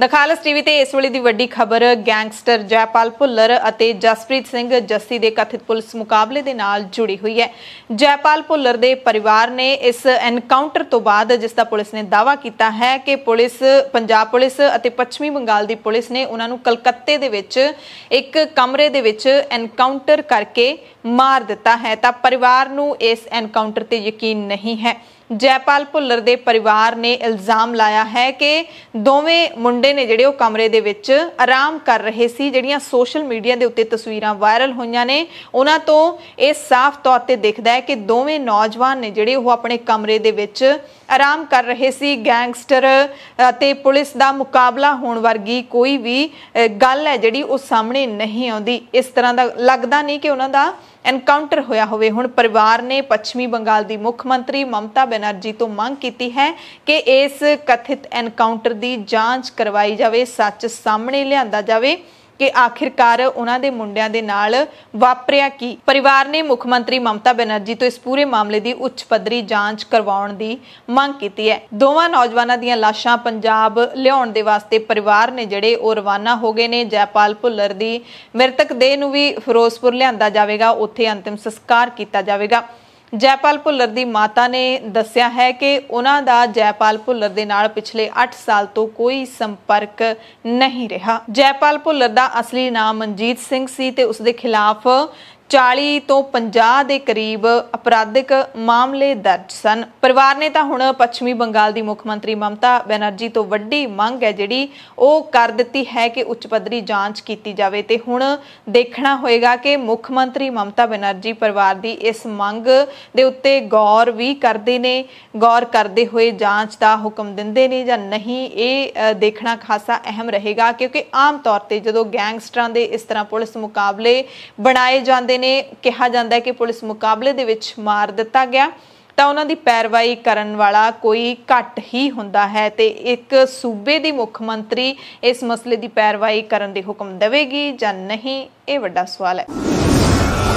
ਨਖਾਲਸ TV ਤੇ ਇਸ ਵੇਲੇ ਦੀ ਵੱਡੀ ਖਬਰ ਗੈਂਗਸਟਰ ਜੈਪਾਲ ਭੁੱਲਰ ਅਤੇ ਜਸਪ੍ਰੀਤ ਸਿੰਘ ਜੱਸੀ ਦੇ ਕਥਿਤ ਪੁਲਿਸ ਮੁਕਾਬਲੇ ਦੇ ਨਾਲ ਜੁੜੀ ਹੋਈ ਹੈ ਜੈਪਾਲ ਭੁੱਲਰ ਦੇ ਪਰਿਵਾਰ ਨੇ ਇਸ ਐਨਕਾਊਂਟਰ ਤੋਂ ਬਾਅਦ ਜਿਸ ਦਾ ਪੁਲਿਸ ਨੇ ਦਾਵਾ ਕੀਤਾ ਹੈ ਕਿ ਪੁਲਿਸ ਪੰਜਾਬ ਪੁਲਿਸ ਅਤੇ ਪੱਛਮੀ ਬੰਗਾਲ ਦੀ ਪੁਲਿਸ ਨੇ ਉਹਨਾਂ ਨੂੰ ਕਲਕੱਤੇ ਦੇ ਵਿੱਚ ਇੱਕ ਕਮਰੇ ਦੇ ਵਿੱਚ ਐਨਕਾਊਂਟਰ ਕਰਕੇ ਮਾਰ ਦਿੱਤਾ ਹੈ ਤਾਂ ਪਰਿਵਾਰ ਨੂੰ ਇਸ ਐਨਕਾਊਂਟਰ ਤੇ ਯਕੀਨ ਨਹੀਂ ਹੈ ਜੈਪਾਲ ਭੁੱਲਰ ਦੇ ਪਰਿਵਾਰ ਨੇ ਇਲਜ਼ਾਮ ਲਾਇਆ ਹੈ ਕਿ ਦੋਵੇਂ ਮੁੰਡੇ ਨੇ ਜਿਹੜੇ ਉਹ ਕਮਰੇ ਦੇ ਵਿੱਚ ਆਰਾਮ ਕਰ ਰਹੇ ਸੀ ਜਿਹੜੀਆਂ ਸੋਸ਼ਲ ਮੀਡੀਆ ਦੇ ਉੱਤੇ ਤਸਵੀਰਾਂ ਵਾਇਰਲ ਹੋਈਆਂ ਨੇ ਉਹਨਾਂ ਤੋਂ ਇਹ ਸਾਫ਼ ਤੌਰ ਤੇ ਦਿਖਦਾ ਹੈ ਕਿ ਦੋਵੇਂ ਨੌਜਵਾਨ ਨੇ ਜਿਹੜੇ ਉਹ ਆਪਣੇ ਕਮਰੇ ਦੇ ਵਿੱਚ ਆਰਾਮ ਕਰ ਰਹੇ ਸੀ ਗੈਂਗਸਟਰ ਅਤੇ ਪੁਲਿਸ ਦਾ ਮੁਕਾਬਲਾ ਹੋਣ ਵਰਗੀ ਕੋਈ ਵੀ ਗੱਲ ਹੈ ਜਿਹੜੀ ਉਹ ਸਾਹਮਣੇ ਨਹੀਂ ਆਉਂਦੀ ਇਸ ਤਰ੍ਹਾਂ ਦਾ ਲੱਗਦਾ ਨਹੀਂ ਕਿ ਉਹਨਾਂ ਦਾ ਐਨਕਾਊਂਟਰ ਹੋਇਆ ਹੋਵੇ ਹੁਣ ਪਰਿਵਾਰ ਨੇ ਪੱਛਮੀ ਬੰਗਾਲ ਦੀ ਮੁੱਖ ਮੰਤਰੀ ਮਮਤਾ ਬੈਨਰਜੀ ਤੋਂ ਮੰਗ ਕੀਤੀ ਹੈ ਕਿ ਇਸ ਕਥਿਤ ਐਨਕਾਊਂਟਰ ਦੀ ਜਾਂਚ ਕਰਵਾਈ ਜਾਵੇ ਸੱਚ ਸਾਹਮਣੇ ਲਿਆਂਦਾ ਜਾਵੇ ਕਿ ਆਖਿਰਕਾਰ ਉਹਨਾਂ ਦੇ ਮੁੰਡਿਆਂ ਦੇ ਨਾਲ ਵਾਪਰਿਆ ਕੀ ਪਰਿਵਾਰ ਨੇ ਮੁੱਖ ਮੰਤਰੀ ਮਮਤਾ ਬੈਨਰਜੀ ਤੋਂ ਇਸ ਪੂਰੇ ਮਾਮਲੇ ਦੀ ਉੱਚ ਪੱਧਰੀ ਜਾਂਚ ਕਰਵਾਉਣ ਦੀ ਮੰਗ ਕੀਤੀ ਹੈ ਦੋਵਾਂ ਨੌਜਵਾਨਾਂ ਦੀਆਂ ਲਾਸ਼ਾਂ ਪੰਜਾਬ ਲਿਆਉਣ ਦੇ ਵਾਸਤੇ ਪਰਿਵਾਰ ਨੇ ਜਿਹੜੇ ਉਹ ਰਵਾਨਾ ਹੋ ਗਏ ਨੇ ਜੈਪਾਲ ਭੁੱਲਰ ਦੀ ਮ੍ਰਿਤਕ ਦੇਹ ਨੂੰ ਵੀ ਫਿਰੋਜ਼ਪੁਰ ਲਿਆਂਦਾ ਜਾਵੇਗਾ ਉੱਥੇ ਅੰਤਿਮ ਸੰਸਕਾਰ ਕੀਤਾ ਜਾਵੇਗਾ ਜੈਪਾਲ ਭੁੱਲਰ ਦੀ ਮਾਤਾ ਨੇ ਦੱਸਿਆ ਹੈ ਕਿ ਉਹਨਾਂ ਦਾ ਜੈਪਾਲ ਭੁੱਲਰ ਦੇ ਨਾਲ ਪਿਛਲੇ 8 ਸਾਲ ਤੋਂ ਕੋਈ ਸੰਪਰਕ ਨਹੀਂ ਰਿਹਾ ਜੈਪਾਲ ਭੁੱਲਰ ਦਾ ਅਸਲੀ ਨਾਮ ਮਨਜੀਤ ਸਿੰਘ ਸੀ ਤੇ ਉਸ ਦੇ ਖਿਲਾਫ 40 ਤੋਂ 50 ਦੇ ਕਰੀਬ ਅਪਰਾਧਿਕ ਮਾਮਲੇ ਦਰਜ ਸਨ ਪਰਿਵਾਰ ਨੇ ਤਾਂ ਹੁਣ ਪੱਛਮੀ ਬੰਗਾਲ ਦੀ ਮੁੱਖ ਮੰਤਰੀ ਮਮਤਾ ਬੈਨਰਜੀ ਤੋਂ ਵੱਡੀ ਮੰਗ ਹੈ ਜਿਹੜੀ ਉਹ ਕਰ ਦਿੱਤੀ ਹੈ ਕਿ ਉੱਚ ਪੱਧਰੀ ਜਾਂਚ ਕੀਤੀ ਜਾਵੇ ਤੇ ਹੁਣ ਦੇਖਣਾ ਹੋਏਗਾ ਕਿ ਮੁੱਖ ਮੰਤਰੀ ਮਮਤਾ ਬੈਨਰਜੀ ਪਰਿਵਾਰ ਦੀ ਇਸ ਮੰਗ ਦੇ ਉੱਤੇ ਗੌਰ ਵੀ ਕਰਦੇ ਨੇ ਗੌਰ ਕਰਦੇ ਹੋਏ ਜਾਂਚ ਦਾ ਹੁਕਮ ਦਿੰਦੇ ਨੇ ਜਾਂ ਨਹੀਂ ਇਹ ਦੇਖਣਾ ਖਾਸਾ ਅਹਿਮ ਰਹੇਗਾ ਕਿਉਂਕਿ ਆਮ ਤੌਰ ਤੇ ਜਦੋਂ ਗੈਂਗਸਟਰਾਂ ਦੇ ਇਸ ਤਰ੍ਹਾਂ ਪੁਲਿਸ ਮੁਕਾਬਲੇ ਬਣਾਏ ਜਾਂਦੇ ਕਰਦੇ ਨੇ ਕਿਹਾ ਜਾਂਦਾ ਹੈ ਕਿ ਪੁਲਿਸ ਮੁਕਾਬਲੇ ਦੇ ਵਿੱਚ ਮਾਰ ਦਿੱਤਾ ਗਿਆ ਤਾਂ ਉਹਨਾਂ ਦੀ ਪੈਰਵਾਈ ਕਰਨ ਵਾਲਾ ਕੋਈ ਘੱਟ ਹੀ ਹੁੰਦਾ ਹੈ ਤੇ ਇੱਕ ਸੂਬੇ ਦੀ ਮੁੱਖ ਮੰਤਰੀ ਇਸ ਮਸਲੇ ਦੀ ਪੈਰਵਾਈ ਕਰਨ ਦੇ ਹੁਕਮ ਦੇਵੇਗੀ ਜਾਂ ਨਹੀਂ ਇਹ ਵੱਡਾ ਸਵਾਲ ਹੈ